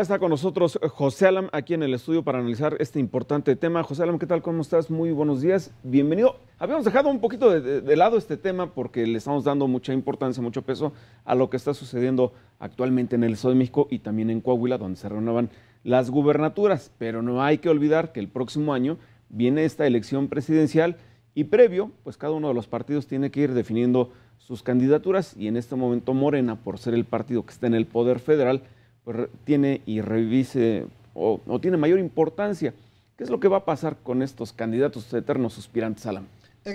está con nosotros eh, José Alam aquí en el estudio para analizar este importante tema. José Alam, ¿qué tal? ¿Cómo estás? Muy buenos días. Bienvenido. Habíamos dejado un poquito de, lado este tema porque le estamos dando mucha importancia, mucho peso a lo que está sucediendo actualmente en el Estado de México y también en Coahuila, donde se reunaban las gubernaturas. Pero no hay que olvidar que el próximo año viene esta elección presidencial y previo, pues cada uno de los partidos tiene que ir definiendo sus candidaturas y en este momento Morena, por ser el partido que está en el poder federal, tiene y revise o, tiene mayor importancia. ¿Qué es lo que va a pasar con estos candidatos eternos suspirantes, Alan?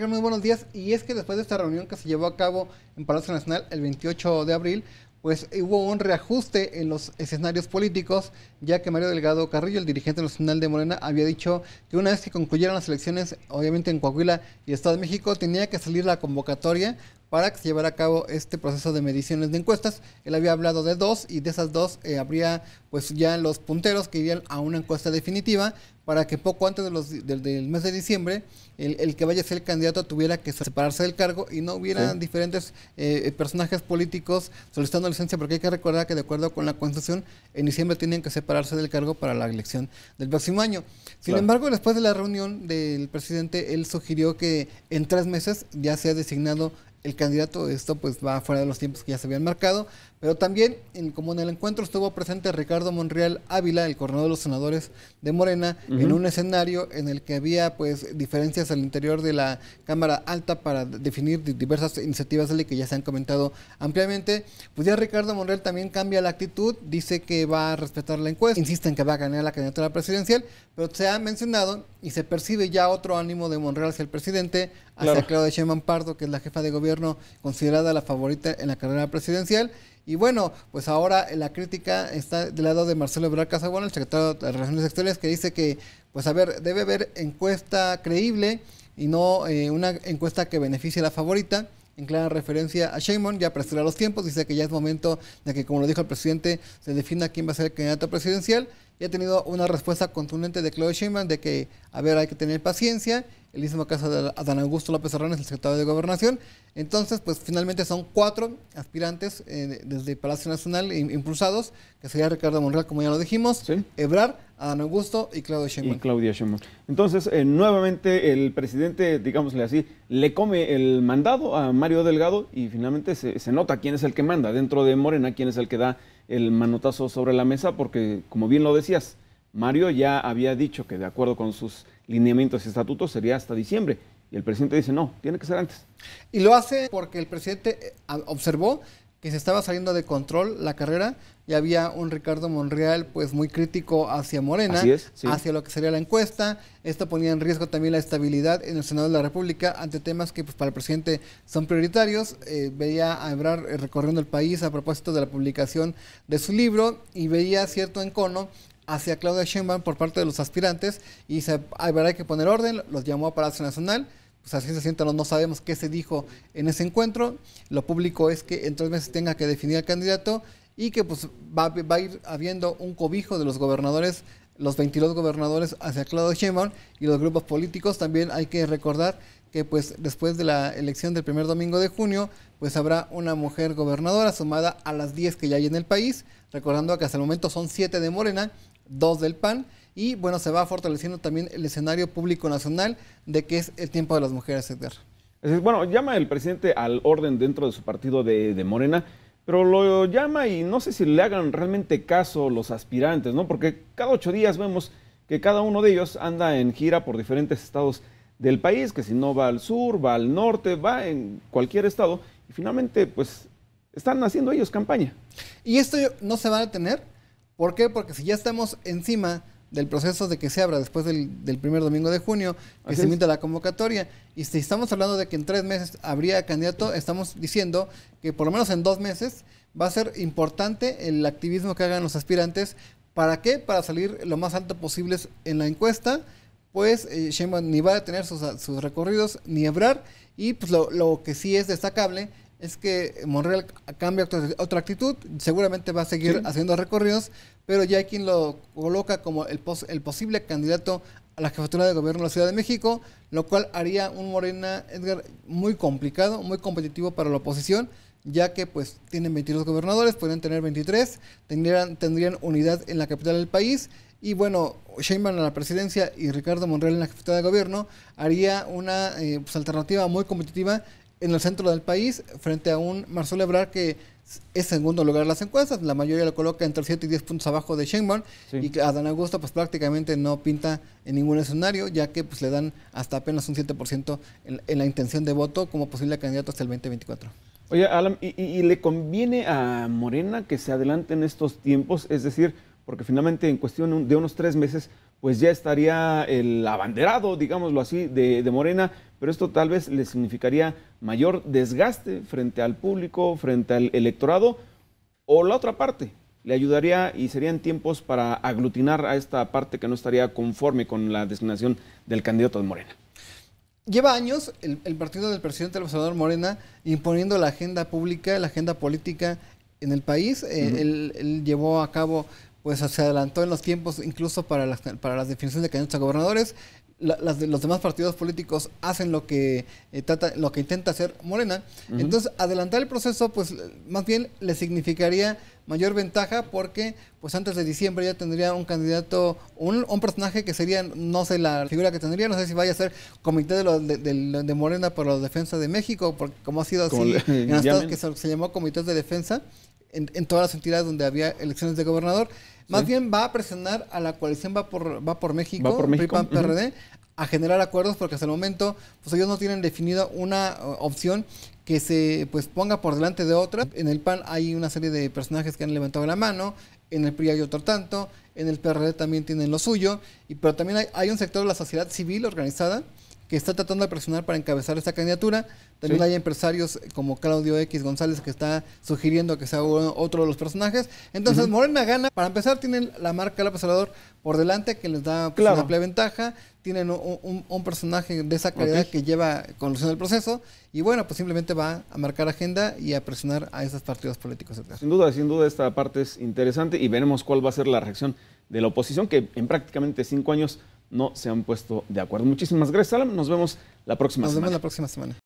muy buenos días. Y es que después de esta reunión que se llevó a cabo en Palacio Nacional el 28 de abril, pues eh, hubo un reajuste en los escenarios políticos, ya que Mario Delgado Carrillo, el dirigente nacional de Morena, había dicho que una vez que concluyeran las elecciones, obviamente en Coahuila y Estado de México, tenía que salir la convocatoria para que se llevara a cabo este proceso de mediciones de encuestas. Él había hablado de dos y de esas dos eh, habría pues ya los punteros que irían a una encuesta definitiva para que poco antes del mes de diciembre el, que vaya a ser el candidato tuviera que separarse del cargo y no hubiera diferentes eh, personajes políticos solicitando licencia, porque hay que recordar que de acuerdo con la Constitución, en diciembre tienen que separarse del cargo para la elección del próximo año. Sin embargo, después de la reunión del presidente, él sugirió que en tres meses ya se ha designado el candidato de esto pues va fuera de los tiempos que ya se habían marcado, pero también, en, como en el encuentro estuvo presente Ricardo Monreal Ávila, el coronel de los senadores de Morena, en un escenario en el que había pues diferencias al interior de la Cámara Alta para definir diversas iniciativas de ley que ya se han comentado ampliamente. Pues ya Ricardo Monreal también cambia la actitud, dice que va a respetar la encuesta, insiste en que va a ganar la candidatura presidencial, pero se ha mencionado y se percibe ya otro ánimo de Monreal hacia el presidente, hacia Claudia Sheinbaum Pardo, que es la jefa de gobierno considerada la favorita en la carrera presidencial. Y bueno, pues ahora la crítica está del lado de Marcelo Ebrard Casabona, el secretario de Relaciones Exteriores, que dice que, pues a ver, debe haber encuesta creíble y no eh, una encuesta que beneficie a la favorita en clara referencia a Sheinbaum, ya prestará los tiempos, dice que ya es momento de que, como lo dijo el presidente, se defina quién va a ser el candidato presidencial. Y ha tenido una respuesta contundente de Claude Sheinbaum de que, a ver, hay que tener paciencia el mismo caso de Adán Augusto López Serrano es el secretario de Gobernación. Entonces, pues finalmente son cuatro aspirantes eh, desde el Palacio Nacional impulsados, que sería Ricardo Monreal, como ya lo dijimos, Ebrar, Adán Augusto y Claudia Sheinbaum. Y Claudia Sheinbaum. Entonces, eh, nuevamente el presidente, digámosle así, le come el mandado a Mario Delgado y finalmente se, se nota quién es el que manda dentro de Morena, quién es el que da el manotazo sobre la mesa, porque como bien lo decías, Mario ya había dicho que de acuerdo con sus lineamientos y estatutos sería hasta diciembre. Y el presidente dice, no, tiene que ser antes. Y lo hace porque el presidente eh, observó que se estaba saliendo de control la carrera y había un Ricardo Monreal pues muy crítico hacia Morena, hacia lo que sería la encuesta. Esto ponía en riesgo también la estabilidad en el Senado de la República ante temas que pues, para el presidente son prioritarios. Eh, veía a ebrar eh, recorriendo el país a propósito de la publicación de su libro y veía cierto encono hacia Claudia Sheinbaum por parte de los aspirantes y se, habrá que poner orden, los llamó a Palacio Nacional, pues así se sientan, no sabemos qué se dijo en ese encuentro, lo público es que en tres meses tenga que definir al candidato y que pues va, a ir habiendo un cobijo de los gobernadores los 22 gobernadores hacia Claudia Sheinbaum y los grupos políticos también hay que recordar que pues después de la elección del primer domingo de junio, pues habrá una mujer gobernadora sumada a las 10 que ya hay en el país, recordando que hasta el momento son 7 de Morena dos del PAN. Y bueno, se va fortaleciendo también el escenario público nacional de que es el tiempo de las mujeres, Edgar. Bueno, llama el presidente al orden dentro de su partido de, de Morena pero lo llama y no sé si le hagan realmente caso los aspirantes, ¿no? Porque cada ocho días vemos que cada uno de ellos anda en gira por diferentes estados del país, que si no va al sur, va al norte, va en cualquier estado, y finalmente, pues, están haciendo ellos campaña. Y esto no se va a detener, ¿Por qué? Porque si ya estamos encima del proceso de que se abra después del, primer domingo de junio, que se emita la convocatoria. Y si estamos hablando de que en tres meses habría candidato, estamos diciendo que por lo menos en dos meses va a ser importante el activismo que hagan los aspirantes. ¿Para qué? Para salir lo más alto posible en la encuesta. Pues eh, ni va a tener sus, recorridos, ni hablar. Y pues lo, lo que sí es destacable es que Monreal cambia otra actitud, seguramente va a seguir haciendo recorridos, pero ya hay quien lo coloca como el, pos, el posible candidato a la jefatura de gobierno de la Ciudad de México, lo cual haría un Morena, Edgar, muy complicado, muy competitivo para la oposición, ya que pues tienen 22 gobernadores, pueden tener 23, tendrían, tendrían unidad en la capital del país y bueno, Sheinman a la presidencia y Ricardo Monreal en la jefatura de gobierno haría una eh, pues, alternativa muy competitiva en el centro del país frente a un Marcelo Ebrard que es segundo lugar en las encuestas, la mayoría lo coloca entre 7 y 10 puntos abajo de Sheinbaum y a Adán Augusto pues prácticamente no pinta en ningún escenario ya que pues le dan hasta apenas un 7% en, la intención de voto como posible candidato hasta el 2024. Oye, Alan, ¿y, ¿y, le conviene a Morena que se adelante en estos tiempos? Es decir, porque finalmente en cuestión de unos tres meses pues ya estaría el abanderado, digámoslo así, de, Morena, pero esto tal vez le significaría mayor desgaste frente al público, frente al electorado, o la otra parte, le ayudaría y serían tiempos para aglutinar a esta parte que no estaría conforme con la designación del candidato de Morena. Lleva años el, partido del presidente el Morena imponiendo la agenda pública, la agenda política en el país. Eh, él llevó a cabo pues se adelantó en los tiempos incluso para las, para las definiciones de candidatos a gobernadores. los demás partidos políticos hacen lo que eh, trata, lo que intenta hacer Morena. Entonces, adelantar el proceso, pues más bien le significaría mayor ventaja porque pues antes de diciembre ya tendría un candidato, un, un personaje que sería, no sé la figura que tendría, no sé si vaya a ser comité de, de, Morena por la defensa de México, porque como ha sido así, en que se, llamó comité de defensa, en, todas las entidades donde había elecciones de gobernador. Más bien va a presionar a la coalición Va por, va por México, PRI, PAN, PRD, a generar acuerdos porque hasta el momento pues ellos no tienen definida una uh, opción que se pues ponga por delante de otra. En el PAN hay una serie de personajes que han levantado la mano, en el PRI hay otro tanto, en el PRD también tienen lo suyo, y, pero también hay un sector de la sociedad civil organizada que está tratando de presionar para encabezar esta candidatura. También hay empresarios como Claudio X González que está sugiriendo que sea otro de los personajes. Entonces, Morena gana. Para empezar, tienen la marca del Obrador por delante, que les da pues, una amplia ventaja. Tienen un, personaje de esa calidad que lleva conducción el proceso. Y bueno, pues simplemente va a marcar agenda y a presionar a esos partidos políticos. Sin duda, sin duda, esta parte es interesante y veremos cuál va a ser la reacción de la oposición, que en prácticamente cinco años no se han puesto de acuerdo. Muchísimas gracias, Alan. Nos vemos la próxima semana. Nos vemos la próxima semana.